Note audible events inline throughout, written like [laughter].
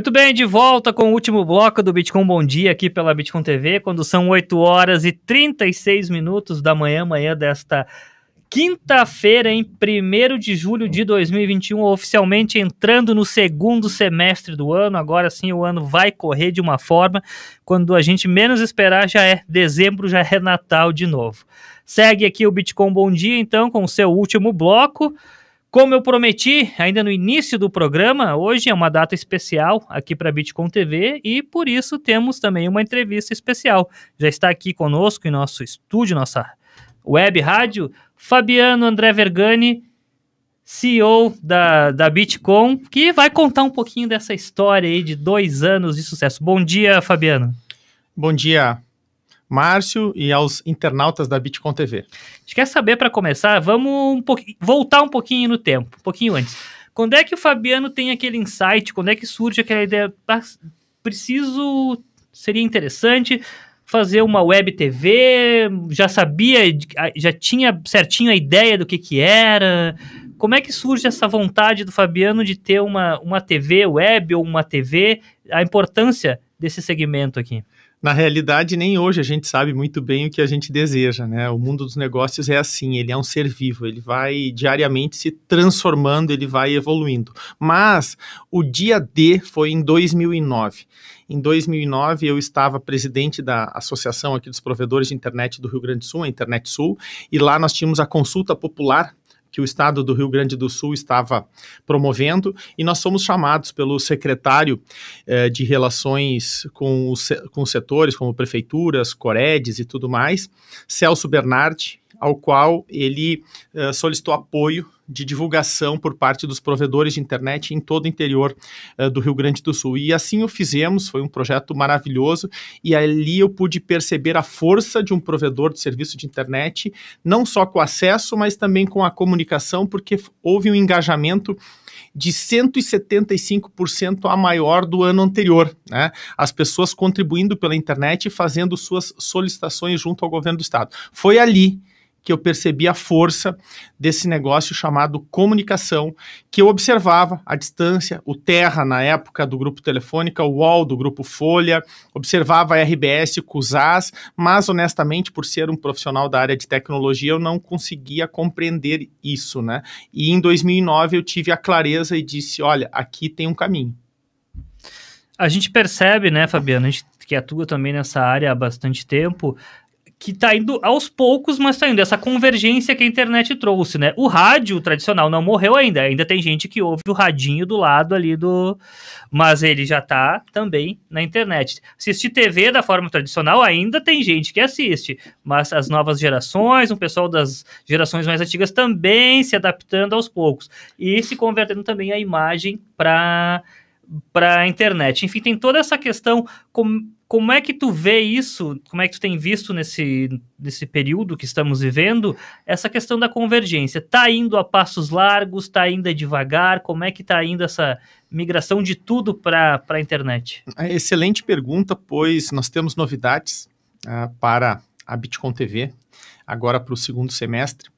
Muito bem, de volta com o último bloco do Bitcoin Bom Dia aqui pela Bitcoin TV, quando são 8 horas e 36 minutos da manhã, manhã desta quinta-feira, em 1 de julho de 2021, oficialmente entrando no segundo semestre do ano. Agora sim, o ano vai correr de uma forma. Quando a gente menos esperar, já é dezembro, já é Natal de novo. Segue aqui o Bitcoin Bom Dia, então, com o seu último bloco. Como eu prometi ainda no início do programa, hoje é uma data especial aqui para Bitcoin TV e por isso temos também uma entrevista especial. Já está aqui conosco em nosso estúdio, nossa web rádio, Fabiano André Vergani, CEO da, da Bitcoin, que vai contar um pouquinho dessa história aí de dois anos de sucesso. Bom dia, Fabiano. Bom dia. Márcio e aos internautas da Bitcoin TV. A gente quer saber, para começar, vamos um voltar um pouquinho no tempo, um pouquinho antes. Quando é que o Fabiano tem aquele insight? Quando é que surge aquela ideia? Ah, preciso, seria interessante fazer uma web TV? Já sabia, já tinha certinho a ideia do que, que era? Como é que surge essa vontade do Fabiano de ter uma, uma TV web ou uma TV? A importância desse segmento aqui? Na realidade, nem hoje a gente sabe muito bem o que a gente deseja, né? O mundo dos negócios é assim, ele é um ser vivo, ele vai diariamente se transformando, ele vai evoluindo. Mas o dia D foi em 2009. Em 2009, eu estava presidente da associação aqui dos provedores de internet do Rio Grande do Sul, a Internet Sul, e lá nós tínhamos a consulta popular que o Estado do Rio Grande do Sul estava promovendo, e nós fomos chamados pelo secretário eh, de Relações com os, com os setores, como prefeituras, Coredes e tudo mais, Celso Bernardi, ao qual ele uh, solicitou apoio de divulgação por parte dos provedores de internet em todo o interior uh, do Rio Grande do Sul. E assim o fizemos, foi um projeto maravilhoso, e ali eu pude perceber a força de um provedor de serviço de internet, não só com acesso, mas também com a comunicação, porque houve um engajamento de 175% a maior do ano anterior. Né? As pessoas contribuindo pela internet e fazendo suas solicitações junto ao governo do estado. Foi ali que eu percebi a força desse negócio chamado comunicação, que eu observava a distância, o Terra na época do grupo Telefônica, o UOL do grupo Folha, observava a RBS, o CUSAS, mas honestamente, por ser um profissional da área de tecnologia, eu não conseguia compreender isso, né? E em 2009 eu tive a clareza e disse, olha, aqui tem um caminho. A gente percebe, né, Fabiano, a gente que atua também nessa área há bastante tempo, que está indo aos poucos, mas está indo. Essa convergência que a internet trouxe, né? O rádio tradicional não morreu ainda. Ainda tem gente que ouve o radinho do lado ali do. Mas ele já está também na internet. Assistir TV da forma tradicional, ainda tem gente que assiste. Mas as novas gerações, o pessoal das gerações mais antigas também se adaptando aos poucos. E se convertendo também a imagem para para a internet. Enfim, tem toda essa questão. Com, como é que tu vê isso? Como é que tu tem visto nesse, nesse período que estamos vivendo essa questão da convergência? Tá indo a passos largos? Tá ainda devagar? Como é que está indo essa migração de tudo para a internet? É excelente pergunta, pois nós temos novidades uh, para a Bitcoin TV agora para o segundo semestre.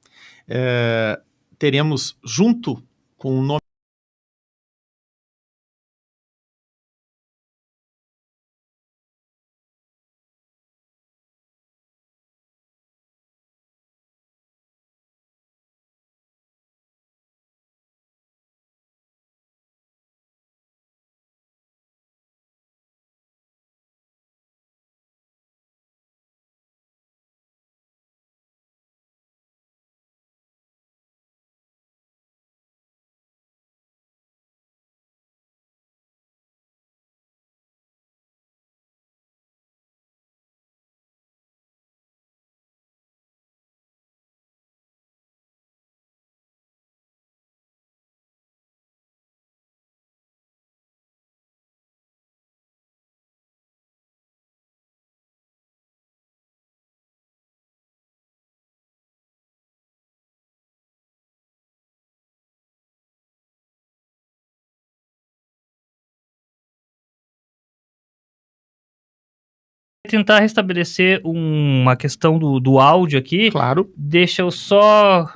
Uh, teremos junto com o nome tentar restabelecer um, uma questão do, do áudio aqui. Claro. Deixa eu só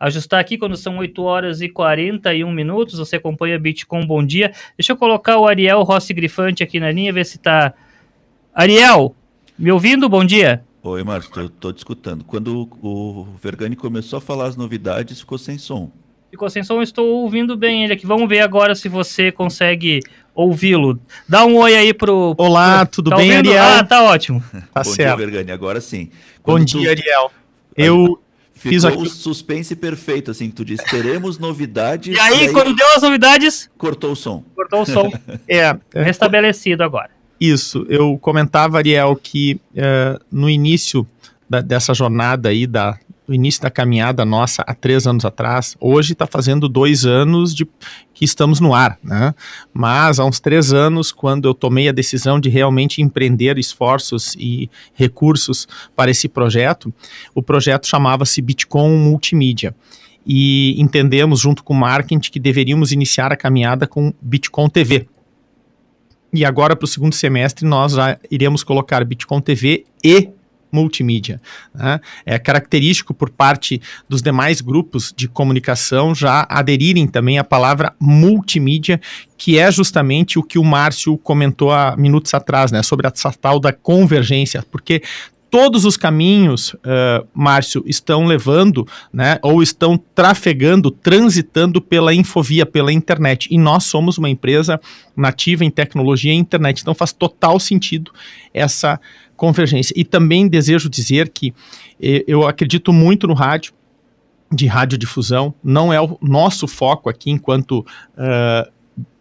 ajustar aqui quando são 8 horas e 41 minutos. Você acompanha Bitcoin Bom Dia. Deixa eu colocar o Ariel Rossi Grifante aqui na linha, ver se tá. Ariel, me ouvindo? Bom dia. Oi, Márcio, estou te escutando. Quando o Vergani começou a falar as novidades, ficou sem som. Ficou sem som, estou ouvindo bem ele aqui. Vamos ver agora se você consegue ouvi-lo. Dá um oi aí pro. Olá, tudo tá bem, ouvindo? Ariel? Ah, tá ótimo. Tá Bom certo. Dia, Vergani. Agora sim. Quando Bom tu... dia, Ariel. Eu. Ficou fiz aqui... o suspense perfeito, assim, tu disse, teremos novidades. E aí, e aí, quando deu as novidades. Cortou o som. Cortou o som. [laughs] é. Restabelecido agora. Isso. Eu comentava, Ariel, que uh, no início da, dessa jornada aí da, o início da caminhada nossa há três anos atrás. Hoje está fazendo dois anos de que estamos no ar, né? Mas há uns três anos, quando eu tomei a decisão de realmente empreender esforços e recursos para esse projeto, o projeto chamava-se Bitcoin Multimídia e entendemos junto com o marketing que deveríamos iniciar a caminhada com Bitcoin TV. E agora para o segundo semestre nós já iremos colocar Bitcoin TV e multimídia. Né? É característico por parte dos demais grupos de comunicação já aderirem também à palavra multimídia, que é justamente o que o Márcio comentou há minutos atrás, né? sobre a tal da convergência, porque todos os caminhos, uh, Márcio, estão levando, né, ou estão trafegando, transitando pela infovia, pela internet. E nós somos uma empresa nativa em tecnologia e internet. Então faz total sentido essa convergência. E também desejo dizer que eh, eu acredito muito no rádio, de radiodifusão, não é o nosso foco aqui enquanto. Uh,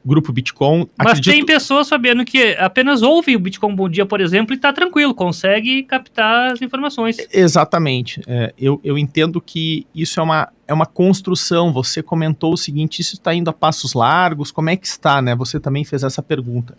grupo Bitcoin. Mas acredito... tem pessoas, sabendo que apenas ouve o Bitcoin Bom Dia, por exemplo, e está tranquilo, consegue captar as informações. Exatamente. É, eu, eu entendo que isso é uma, é uma construção. Você comentou o seguinte: isso está indo a passos largos, como é que está, né? Você também fez essa pergunta.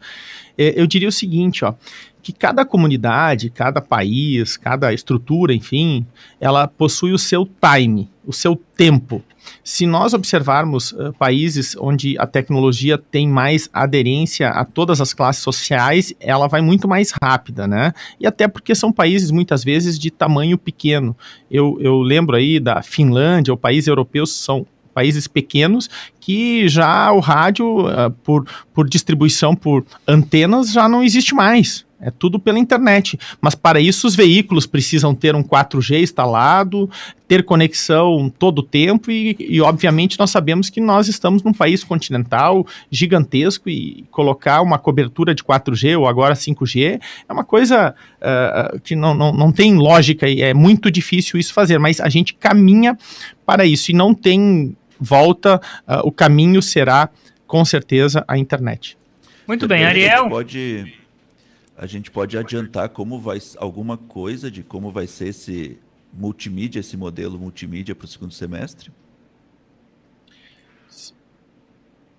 É, eu diria o seguinte, ó que cada comunidade, cada país, cada estrutura, enfim, ela possui o seu time, o seu tempo. Se nós observarmos uh, países onde a tecnologia tem mais aderência a todas as classes sociais, ela vai muito mais rápida, né? E até porque são países muitas vezes de tamanho pequeno. Eu, eu lembro aí da Finlândia, o país europeu são países pequenos que já o rádio uh, por, por distribuição por antenas já não existe mais. É tudo pela internet. Mas para isso, os veículos precisam ter um 4G instalado, ter conexão todo o tempo, e, e obviamente nós sabemos que nós estamos num país continental gigantesco e colocar uma cobertura de 4G ou agora 5G é uma coisa uh, que não, não, não tem lógica e é muito difícil isso fazer, mas a gente caminha para isso e não tem volta, uh, o caminho será com certeza a internet. Muito bem, Ariel. pode a gente pode adiantar como vai alguma coisa de como vai ser esse multimídia, esse modelo multimídia para o segundo semestre?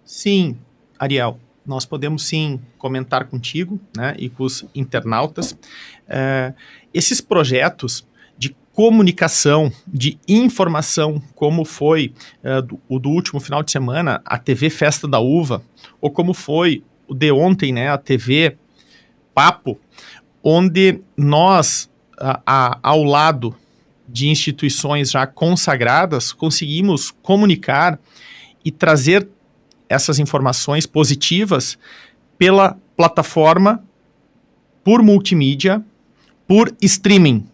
Sim, Ariel, nós podemos sim comentar contigo né, e com os internautas. Eh, esses projetos de comunicação, de informação, como foi eh, do, o do último final de semana, a TV Festa da Uva, ou como foi o de ontem, né, a TV papo onde nós, a, a, ao lado de instituições já consagradas, conseguimos comunicar e trazer essas informações positivas pela plataforma, por multimídia, por streaming.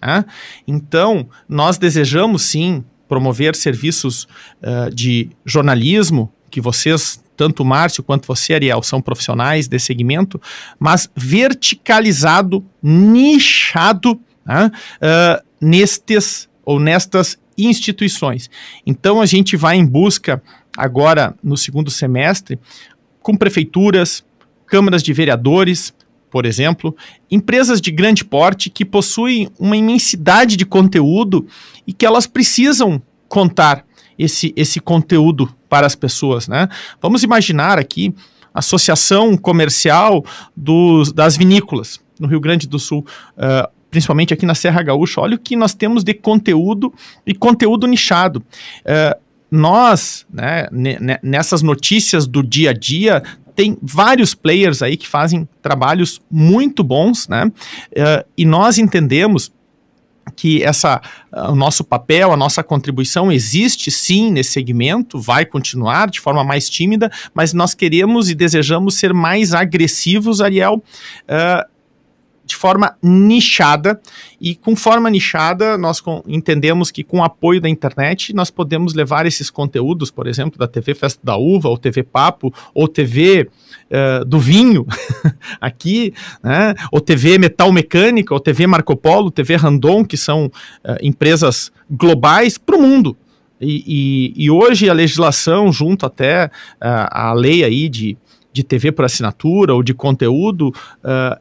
Né? Então, nós desejamos sim promover serviços uh, de jornalismo que vocês tanto o Márcio quanto você, Ariel, são profissionais desse segmento, mas verticalizado, nichado né, uh, nestes ou nestas instituições. Então a gente vai em busca agora no segundo semestre com prefeituras, câmaras de vereadores, por exemplo, empresas de grande porte que possuem uma imensidade de conteúdo e que elas precisam contar esse, esse conteúdo para as pessoas, né? Vamos imaginar aqui a associação comercial dos, das vinícolas no Rio Grande do Sul, uh, principalmente aqui na Serra Gaúcha. Olha o que nós temos de conteúdo e conteúdo nichado. Uh, nós, né, nessas notícias do dia a dia, tem vários players aí que fazem trabalhos muito bons, né? Uh, e nós entendemos que essa, ah, o nosso papel, a nossa contribuição existe sim nesse segmento, vai continuar de forma mais tímida, mas nós queremos e desejamos ser mais agressivos, Ariel, uh, de forma nichada. E com forma nichada, nós entendemos que com o apoio da internet, nós podemos levar esses conteúdos, por exemplo, da TV Festa da Uva, ou TV Papo, ou TV uh, eh, do Vinho, [laughs] aqui, né? ou TV Metal Mecânica, ou TV Marco Polo, TV Randon, que são uh, empresas globais para o mundo. E, e, e, hoje a legislação, junto até uh, a lei aí de, de TV por assinatura ou de conteúdo,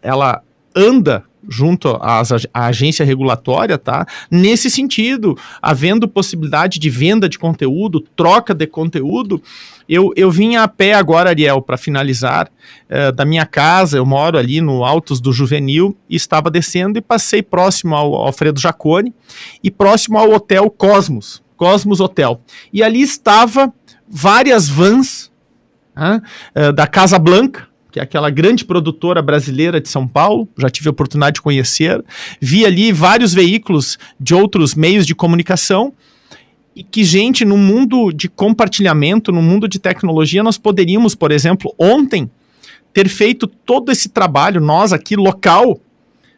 ela anda junto à agência regulatória, tá? Nesse sentido, havendo possibilidade de venda de conteúdo, troca de conteúdo, eu, eu vim a pé agora, Ariel, para finalizar, eh, da minha casa, eu moro ali no Altos do Juvenil, e estava descendo e passei próximo ao Alfredo Jacone e próximo ao Hotel Cosmos, Cosmos Hotel. E ali estava várias vans eh, da Casa Blanca, que é aquela grande produtora brasileira de São Paulo, já tive a oportunidade de conhecer. Vi ali vários veículos de outros meios de comunicação e que, gente, no mundo de compartilhamento, no mundo de tecnologia, nós poderíamos, por exemplo, ontem ter feito todo esse trabalho, nós aqui local,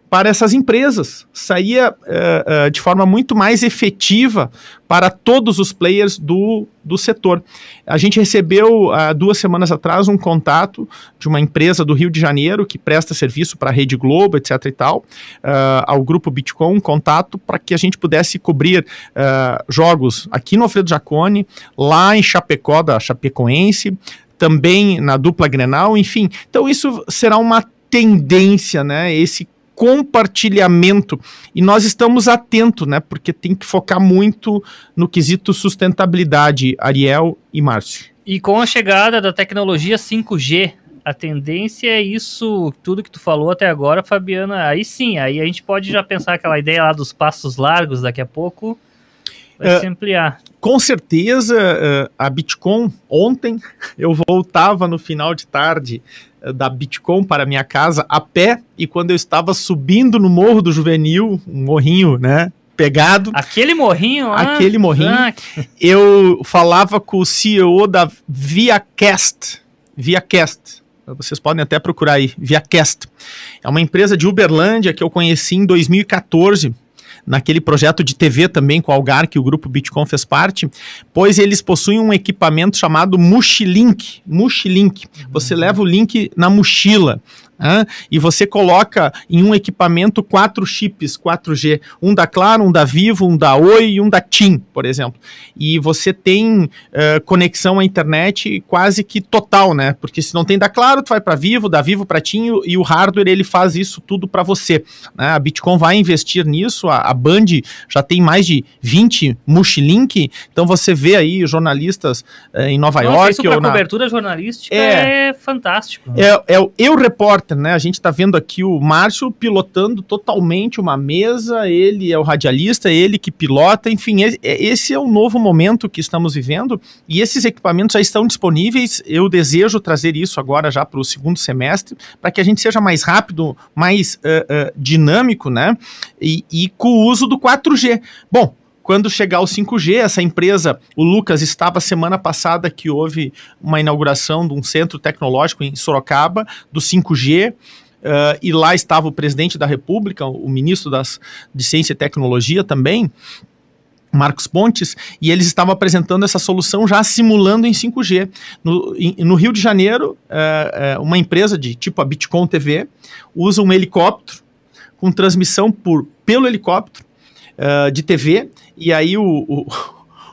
para essas empresas. Saía uh, uh, de forma muito mais efetiva para todos os players do, do setor. A gente recebeu há uh, duas semanas atrás um contato de uma empresa do Rio de Janeiro que presta serviço para a Rede Globo, etc. e tal, eh, ao grupo Bitcoin, um contato para que a gente pudesse cobrir jogos aqui no Alfredo Jacone, lá em Chapecó, da Chapecoense, também na dupla Grenal, enfim. Então isso será uma tendência, né? Esse compartilhamento. E nós estamos atentos, né? Porque tem que focar muito no quesito sustentabilidade, Ariel e Márcio. E com a chegada da tecnologia 5G, a tendência é isso, tudo que tu falou até agora, Fabiana. Aí sim, aí a gente pode já pensar aquela ideia lá dos passos largos daqui a pouco. Vai uh, se ampliar. Com certeza, uh, a Bitcoin, ontem eu voltava no final de tarde da Bitcoin para minha casa a pé e quando eu estava subindo no morro do Juvenil, um morrinho, né, pegado. Aquele morrinho, ah, aquele morrinho. Ah. Eu falava com o CEO da ViaCast, ViaCast. Vocês podem até procurar aí, ViaCast. É uma empresa de Uberlândia que eu conheci em 2014 naquele projeto de TV também com o Algar, que o grupo Bitcoin fez parte, pois eles possuem um equipamento chamado Mochilink. Mochilink. Você uhum. leva o link na mochila, né? E você coloca em um equipamento quatro chips 4G, um da Claro, um da Vivo, um da Oi e um da TIM, por exemplo. E você tem uh, conexão à internet quase que total, né? Porque se não tem da Claro, tu vai para Vivo, da Vivo para TIM e o hardware ele faz isso tudo para você. Né? A Bitcoin vai investir nisso, a, a Band já tem mais de 20 Mushilink, então você vê aí jornalistas uh, em Nova Nossa, York isso ou na cobertura jornalística é, é fantástico. É, é o Eu Repórter repórter, né? A gente está vendo aqui o Márcio pilotando totalmente uma mesa, ele é o radialista, ele que pilota, enfim, esse é o novo momento que estamos vivendo e esses equipamentos já estão disponíveis. Eu desejo trazer isso agora já para o segundo semestre, para que a gente seja mais rápido, mais uh, uh, dinâmico, né? E, e com o uso do 4G. Bom, quando chegar o 5G, essa empresa, o Lucas estava semana passada que houve uma inauguração de um centro tecnológico em Sorocaba, do 5G. Uh, eh, e lá estava o presidente da República, o ministro das, de Ciência e Tecnologia também, Marcos Pontes, e eles estavam apresentando essa solução já simulando em 5G. No, em, no Rio de Janeiro, eh, eh, uma empresa de tipo a Bitcoin TV usa um helicóptero com transmissão por, pelo helicóptero eh, de TV, e aí o, o,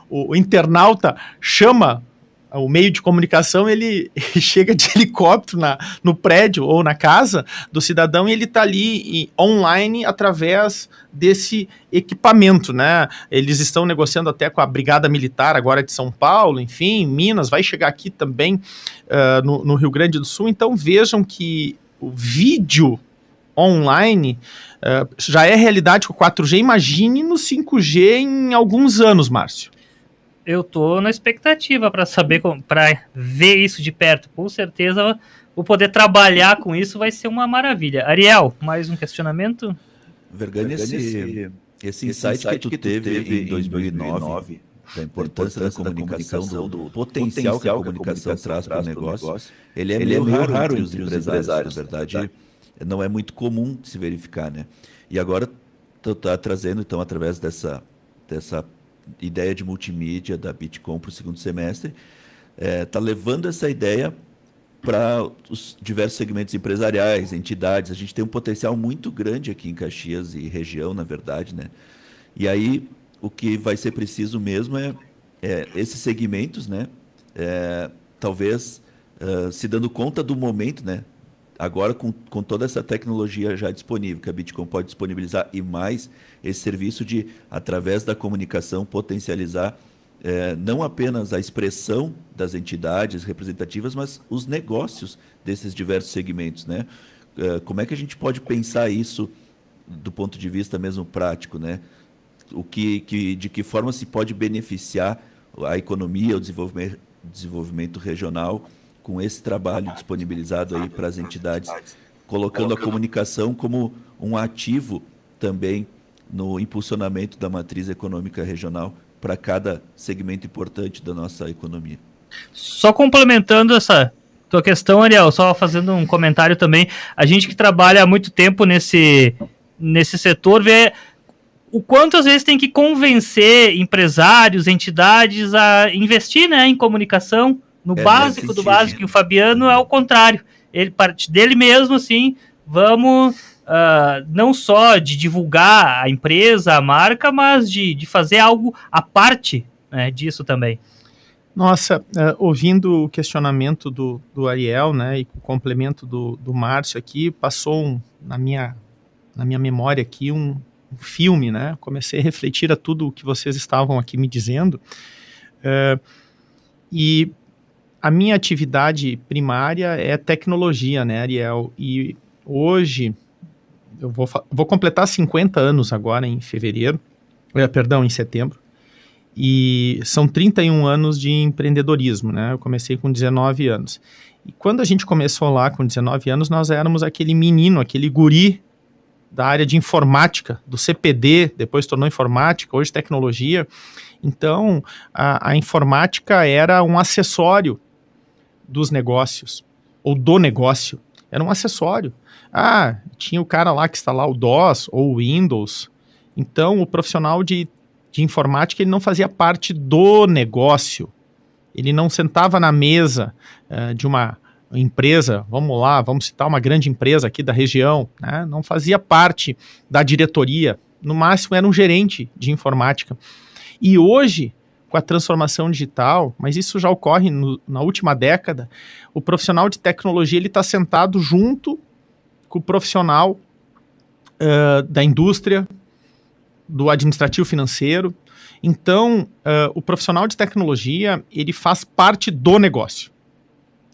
[laughs] o, internauta chama eh, o meio de comunicação, ele, ele [laughs] chega de helicóptero na, no prédio ou na casa do cidadão e ele está ali e, online através desse equipamento, né? Eles estão negociando até com a Brigada Militar agora de São Paulo, enfim, Minas, vai chegar aqui também uh, no, no Rio Grande do Sul, então vejam que o vídeo online uh, já é realidade com 4G. Imagine no 5G em alguns anos, Márcio. Eu tô na expectativa para saber, para ver isso de perto. Com certeza, o poder trabalhar com isso vai ser uma maravilha. Ariel, mais um questionamento? Vergane, esse, esse, esse insight, que, tu que tu teve, em 2009, 2009 da importância da, da comunicação, do, do potencial, que a comunicação, traz para o negócio, ele é, ele é meio, é raro entre os empresários, na verdade. Tá? não é muito comum se verificar, né? E agora está trazendo, então, através dessa, dessa ideia de multimídia da Bitcoin para o segundo semestre, está é, tá levando essa ideia para os diversos segmentos empresariais, entidades. A gente tem um potencial muito grande aqui em Caxias e região, na verdade, né? E aí o que vai ser preciso mesmo é, é esses segmentos, né? É, talvez uh, se dando conta do momento, né? agora com, com toda essa tecnologia já disponível, que a Bitcoin pode disponibilizar e mais esse serviço de, através da comunicação, potencializar é, não apenas a expressão das entidades representativas, mas os negócios desses diversos segmentos. Né? É, como é que a gente pode pensar isso do ponto de vista mesmo prático? Né? O que, que, de que forma se pode beneficiar a economia, o desenvolvimento, desenvolvimento regional com esse trabalho disponibilizado aí para as entidades, colocando a comunicação como um ativo também no impulsionamento da matriz econômica regional para cada segmento importante da nossa economia. Só complementando essa tua questão, Ariel, só fazendo um comentário também. A gente que trabalha há muito tempo nesse, nesse setor vê o quanto às vezes tem que convencer empresários, entidades a investir né, em comunicação. No é básico do básico, o Fabiano é o contrário. Ele parte dele mesmo, assim, vamos uh, não só de divulgar a empresa, a marca, mas de, de fazer algo à parte né, disso também. Nossa, uh, ouvindo o questionamento do, do Ariel, né, e o complemento do, do Márcio aqui, passou um, na, minha, na minha memória aqui um, um filme, né, comecei a refletir a tudo o que vocês estavam aqui me dizendo, uh, e a minha atividade primária é tecnologia, né, Ariel? E hoje, eu vou, vou completar 50 anos agora em fevereiro, é, perdão, em setembro, e são 31 anos de empreendedorismo, né? Eu comecei com 19 anos. E quando a gente começou lá com 19 anos, nós éramos aquele menino, aquele guri da área de informática, do CPD, depois tornou informática, hoje tecnologia. Então, a, a informática era um acessório dos negócios ou do negócio. Era um acessório. Ah, tinha o cara lá que instalar o DOS ou o Windows. Então, o profissional de, de informática ele não fazia parte do negócio. Ele não sentava na mesa uh, de uma empresa, vamos lá, vamos citar uma grande empresa aqui da região, né? não fazia parte da diretoria, no máximo era um gerente de informática. E hoje com a transformação digital, mas isso já ocorre no, na última década, o profissional de tecnologia ele está sentado junto com o profissional uh, da indústria, do administrativo financeiro. Então, uh, o profissional de tecnologia ele faz parte do negócio.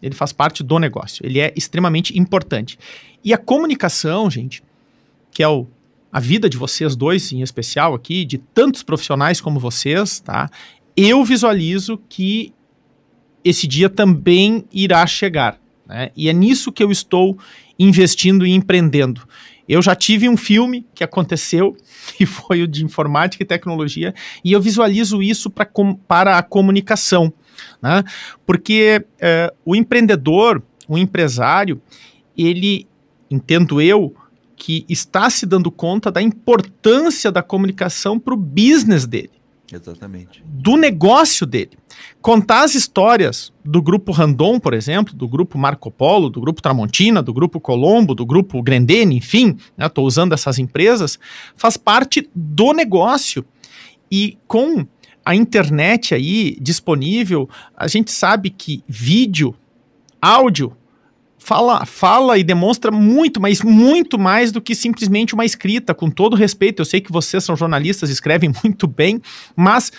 Ele faz parte do negócio. Ele é extremamente importante. E a comunicação, gente, que é o a vida de vocês dois, em especial aqui, de tantos profissionais como vocês, tá? eu visualizo que esse dia também irá chegar. Né? E é nisso que eu estou investindo e empreendendo. Eu já tive um filme que aconteceu, [laughs] que foi o de informática e tecnologia, e eu visualizo isso pra, com, para a comunicação. Né? Porque é, o empreendedor, o empresário, ele, entendo eu, que está se dando conta da importância da comunicação para o business dele. Exatamente. Do negócio dele. Contar as histórias do grupo Randon, por exemplo, do grupo Marco Polo, do grupo Tramontina, do grupo Colombo, do grupo Grendene, enfim, estou né, usando essas empresas, faz parte do negócio. E com a internet aí disponível, a gente sabe que vídeo, áudio fala, fala e demonstra muito, mas muito mais do que simplesmente uma escrita. Com todo respeito, eu sei que vocês são jornalistas, escrevem [laughs] muito bem, mas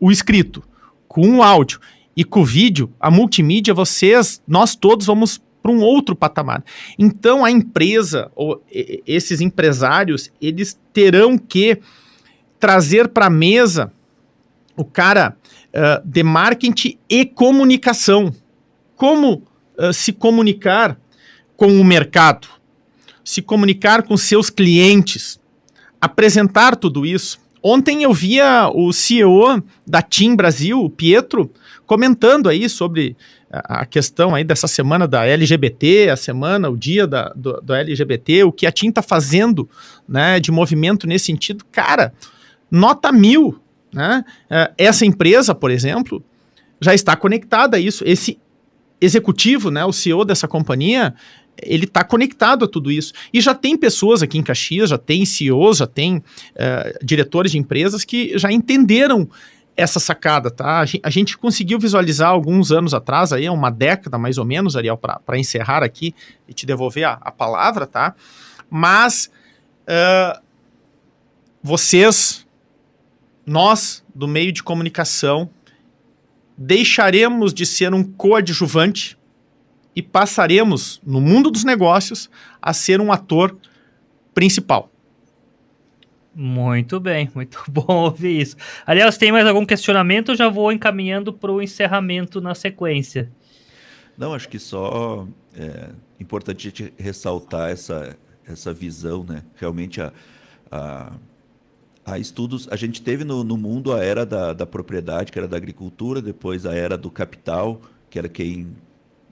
o escrito, com o áudio e com o vídeo, a multimídia, vocês, nós todos vamos para um outro patamar. Então a empresa ou esses empresários, eles terão que trazer para a mesa o cara uh, de marketing e comunicação. Como ah, se comunicar com o mercado, se comunicar com seus clientes, apresentar tudo isso. Ontem eu via o CEO da TIM Brasil, o Pietro, comentando aí sobre a questão aí dessa semana da LGBT, a semana, o dia da, do, do LGBT, o que a TIM está fazendo né, de movimento nesse sentido. Cara, nota mil. Né? Ah, essa empresa, por exemplo, já está conectada a isso. Esse executivo, né, o CEO dessa companhia, ele está conectado a tudo isso. E já tem pessoas aqui em Caxias, já tem CEOs, já tem eh, diretores de empresas que já entenderam essa sacada, tá? A gente conseguiu visualizar alguns anos atrás, aí uma década mais ou menos, Ariel, para encerrar aqui e te devolver a, a palavra, tá? Mas uh, vocês, nós do meio de comunicação, deixaremos de ser um coadjuvante e passaremos, no mundo dos negócios, a ser um ator principal. Muito bem, muito [laughs] bom ouvir isso. Aliás, tem mais algum questionamento? Eu já vou encaminhando para o encerramento na sequência. Não, acho que só é importante a gente ressaltar essa, essa visão, né? Realmente a, a estudos, a gente teve no, no mundo a era da, da, propriedade, que era da agricultura, depois a era do capital, que era quem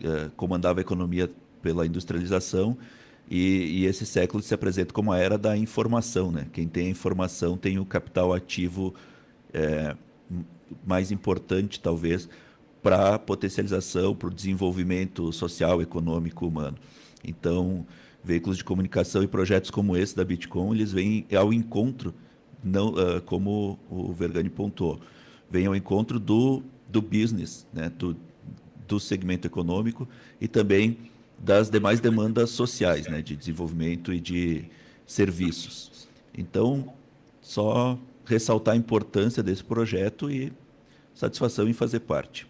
eh, comandava a economia pela industrialização, e, e, esse século se apresenta como a era da informação. Né? Quem tem a informação tem o capital ativo eh, mais importante, talvez, para a potencialização, para o desenvolvimento social, econômico, humano. Então, veículos de comunicação e projetos como esse da Bitcoin, eles vêm ao encontro não, uh, como o Vergani pontuou, vem ao encontro do, do business, né, do, do segmento econômico e também das demais demandas sociais, né, de desenvolvimento e de serviços. Então, só ressaltar a importância desse projeto e satisfação em fazer parte.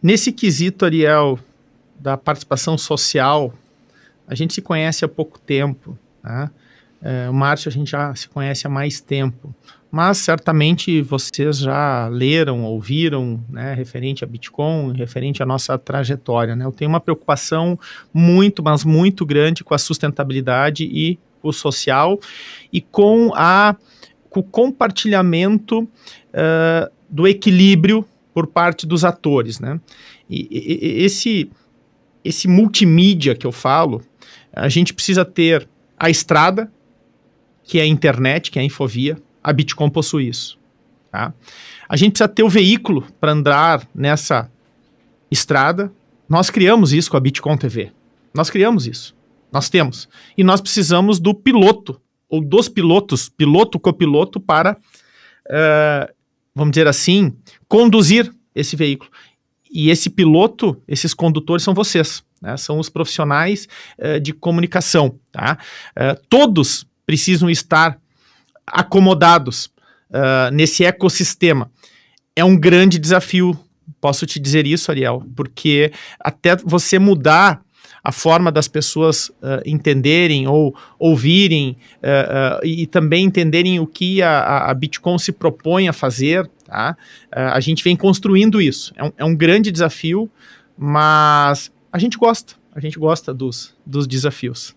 Nesse quesito, Ariel, da participação social, a gente se conhece há pouco tempo, né? É, o Márcio a gente já se conhece há mais tempo, mas certamente vocês já leram, ouviram, né, referente a Bitcoin, referente à nossa trajetória. Né? Eu tenho uma preocupação muito, mas muito grande com a sustentabilidade e o social e com, a, com o compartilhamento uh, do equilíbrio por parte dos atores. Né? E, e, esse, esse multimídia que eu falo, a gente precisa ter a estrada, que é a internet, que é a infovia, a Bitcoin possui isso. Tá? A gente precisa ter o veículo para andar nessa estrada. Nós criamos isso com a Bitcoin TV. Nós criamos isso. Nós temos. E nós precisamos do piloto, ou dos pilotos, piloto, copiloto, para, uh, vamos dizer assim, conduzir esse veículo. E esse piloto, esses condutores são vocês, né? são os profissionais uh, de comunicação. Tá? Uh, todos precisam estar acomodados uh, nesse ecossistema. É um grande desafio, posso te dizer isso, Ariel, porque até você mudar a forma das pessoas uh, entenderem ou ouvirem uh, uh, e também entenderem o que a, a Bitcoin se propõe a fazer. Tá? a gente vem construindo isso. É um, é um, grande desafio, mas a gente gosta. A gente gosta dos, dos desafios.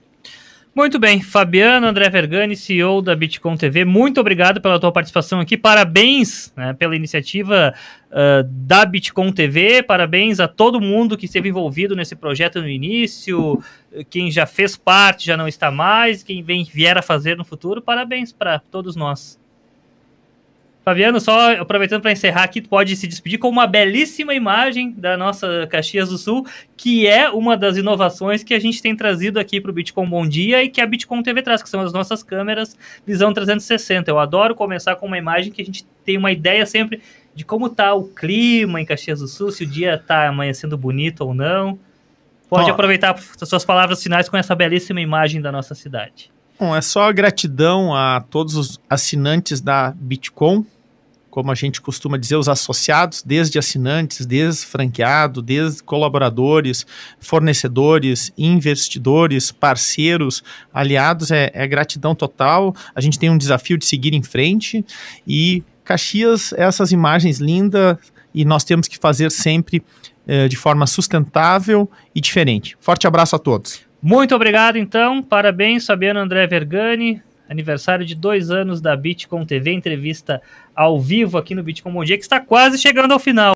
Muito bem, Fabiano André Vergani, CEO da Bitcoin TV, muito obrigado pela tua participação aqui. Parabéns né, pela iniciativa uh, da Bitcoin TV, parabéns a todo mundo que esteve envolvido nesse projeto no início, quem já fez parte já não está mais, quem vem, vier a fazer no futuro, parabéns para todos nós. Fabiano, só aproveitando para encerrar aqui, tu pode se despedir com uma belíssima imagem da nossa Caxias do Sul, que é uma das inovações que a gente tem trazido aqui para o Bitcoin Bom Dia e que a Bitcoin TV traz, que são as nossas câmeras visão 360. Eu adoro começar com uma imagem que a gente tem uma ideia sempre de como está o clima em Caxias do Sul, se o dia está amanhecendo bonito ou não. Pode Ó, aproveitar as suas palavras finais com essa belíssima imagem da nossa cidade. Bom, é só gratidão a todos os assinantes da Bitcoin, como a gente costuma dizer, os associados, desde assinantes, desde franqueado, desde colaboradores, fornecedores, investidores, parceiros, aliados, é, é gratidão total. A gente tem um desafio de seguir em frente e Caxias, essas imagens lindas e nós temos que fazer sempre eh, de forma sustentável e diferente. Forte abraço a todos. Muito obrigado, então. Parabéns, Fabiano André Vergani aniversário de dois anos da Bitcoin TV, entrevista ao vivo aqui no Bitcoin Bom Dia, que está quase chegando ao final.